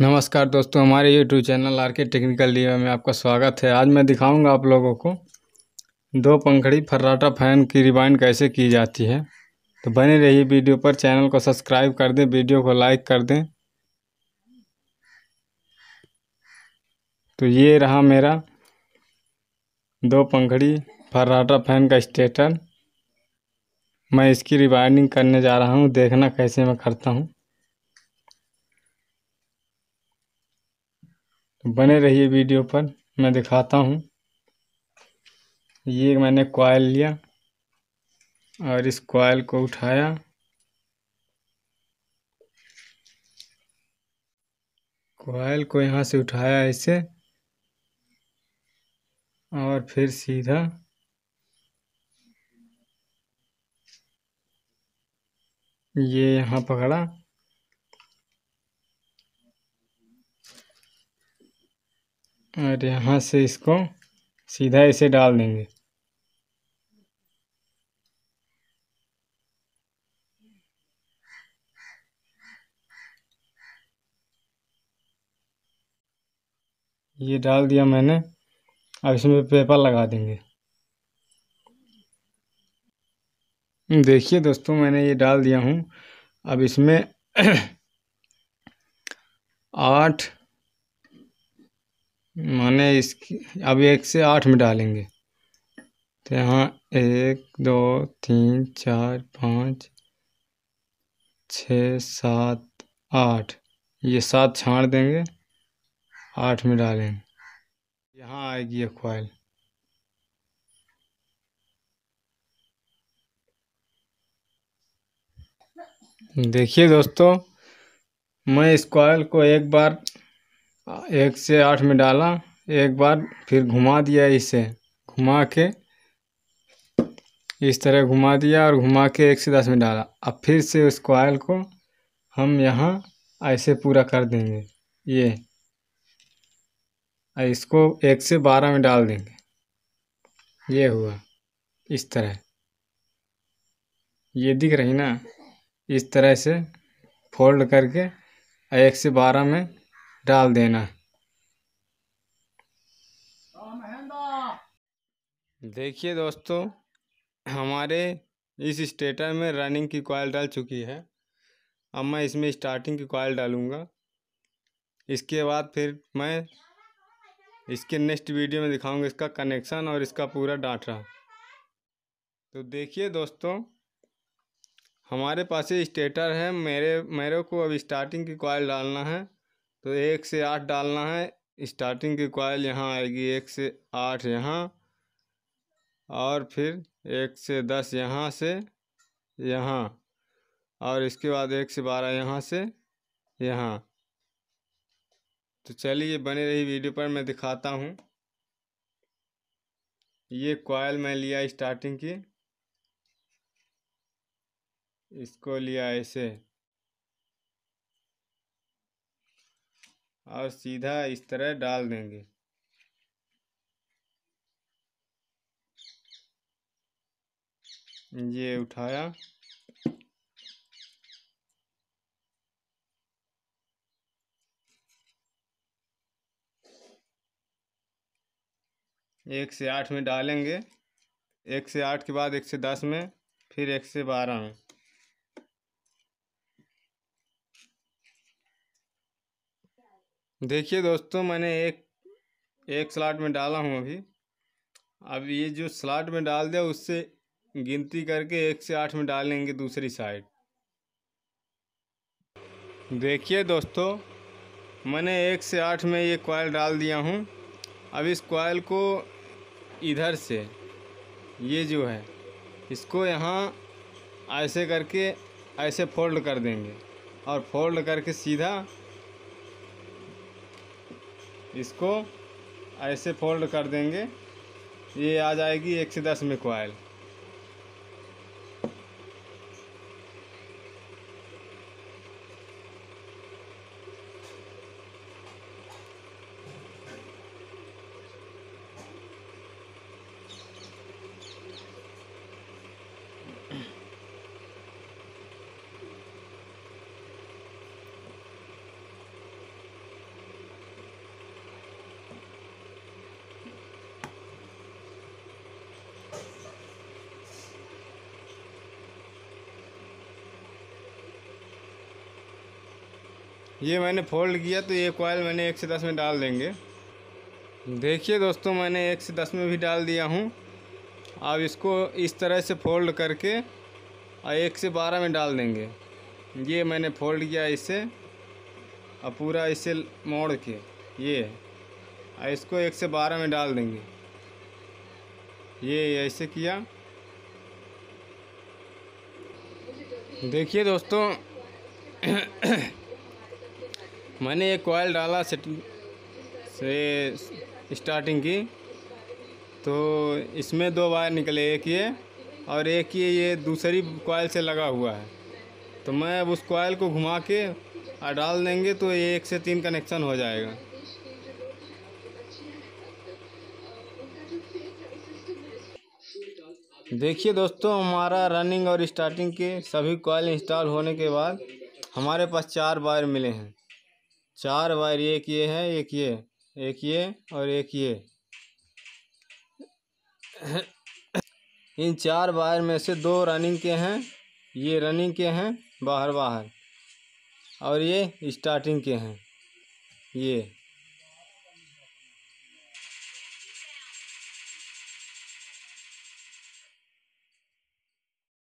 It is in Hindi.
नमस्कार दोस्तों हमारे YouTube channel R K technical D में आपका स्वागत है आज मैं दिखाऊंगा आप लोगों को दो पंखड़ी फर्राटा फैन की रिवाइंड कैसे की जाती है तो बने रहिए वीडियो पर चैनल को सब्सक्राइब कर दें वीडियो को लाइक कर दें तो ये रहा मेरा दो पंखड़ी फर्राटा फैन का स्टेटर मैं इसकी रिवाइंडिंग करने जा रहा हूँ देखना कैसे मैं करता हूँ बने रहिए वीडियो पर मैं दिखाता हूँ ये मैंने कॉयल लिया और इस कॉयल को उठाया कॉयल को यहाँ से उठाया इसे और फिर सीधा ये यहाँ पकड़ा और यहाँ से इसको सीधा ऐसे डाल देंगे ये डाल दिया मैंने अब इसमें पेपर लगा देंगे देखिए दोस्तों मैंने ये डाल दिया हूँ अब इसमें आठ माने इसकी अब एक से आठ में डालेंगे तो यहाँ एक दो तीन चार पाँच छ सात आठ ये सात छाड़ देंगे आठ में डालेंगे यहाँ आएगी ये क्वाइल देखिए दोस्तों मैं इस क्वाइल को एक बार एक से आठ में डाला एक बार फिर घुमा दिया इसे घुमा के इस तरह घुमा दिया और घुमा के एक से दस में डाला अब फिर से उस कॉयल को हम यहाँ ऐसे पूरा कर देंगे ये इसको एक से बारह में डाल देंगे ये हुआ इस तरह ये दिख रही ना इस तरह से फोल्ड करके एक से बारह में डाल देना देखिए दोस्तों हमारे इस स्टेटर में रनिंग की कॉयल डाल चुकी है अब मैं इसमें स्टार्टिंग की कॉयल डालूँगा इसके बाद फिर मैं इसके नेक्स्ट वीडियो में दिखाऊंगा इसका कनेक्शन और इसका पूरा डाटा तो देखिए दोस्तों हमारे पास ये स्टेटर है मेरे मेरे को अब स्टार्टिंग की कॉयल डालना है तो एक से आठ डालना है स्टार्टिंग की कॉयल यहाँ आएगी एक से आठ यहाँ और फिर एक से दस यहाँ से यहाँ और इसके बाद एक से बारह यहाँ से यहाँ तो चलिए बने रही वीडियो पर मैं दिखाता हूँ ये कॉयल मैं लिया स्टार्टिंग की इसको लिया ऐसे और सीधा इस तरह डाल देंगे ये उठाया एक से आठ में डालेंगे एक से आठ के बाद एक से दस में फिर एक से बारह में देखिए दोस्तों मैंने एक एक स्लाट में डाला हूँ अभी अब ये जो स्लाट में डाल दिया उससे गिनती करके एक से आठ में डालेंगे दूसरी साइड देखिए दोस्तों मैंने एक से आठ में ये कॉयल डाल दिया हूँ अब इस कॉयल को इधर से ये जो है इसको यहाँ ऐसे करके ऐसे फोल्ड कर देंगे और फोल्ड करके सीधा इसको ऐसे फोल्ड कर देंगे ये आ जाएगी एक से दस में कोयल ये मैंने फोल्ड किया तो ये कॉयल मैंने एक से दस में डाल देंगे देखिए दोस्तों मैंने एक से दस में भी डाल दिया हूँ अब इसको इस तरह से फोल्ड करके और एक से बारह में डाल देंगे ये मैंने फोल्ड किया इसे और पूरा इसे मोड़ के ये और इसको एक से बारह में डाल देंगे ये ऐसे किया देखिए दोस्तों मैंने एक कॉयल डाला से स्टार्टिंग की तो इसमें दो वायर निकले एक ये और एक ये ये दूसरी कॉयल से लगा हुआ है तो मैं अब उस कॉयल को घुमा के और डाल देंगे तो ये एक से तीन कनेक्शन हो जाएगा देखिए दोस्तों हमारा रनिंग और स्टार्टिंग के सभी कॉयल इंस्टॉल होने के बाद हमारे पास चार वायर मिले हैं चार वायर एक ये है एक ये एक ये और एक ये इन चार वायर में से दो रनिंग के हैं ये रनिंग के हैं बाहर बाहर और ये स्टार्टिंग के हैं ये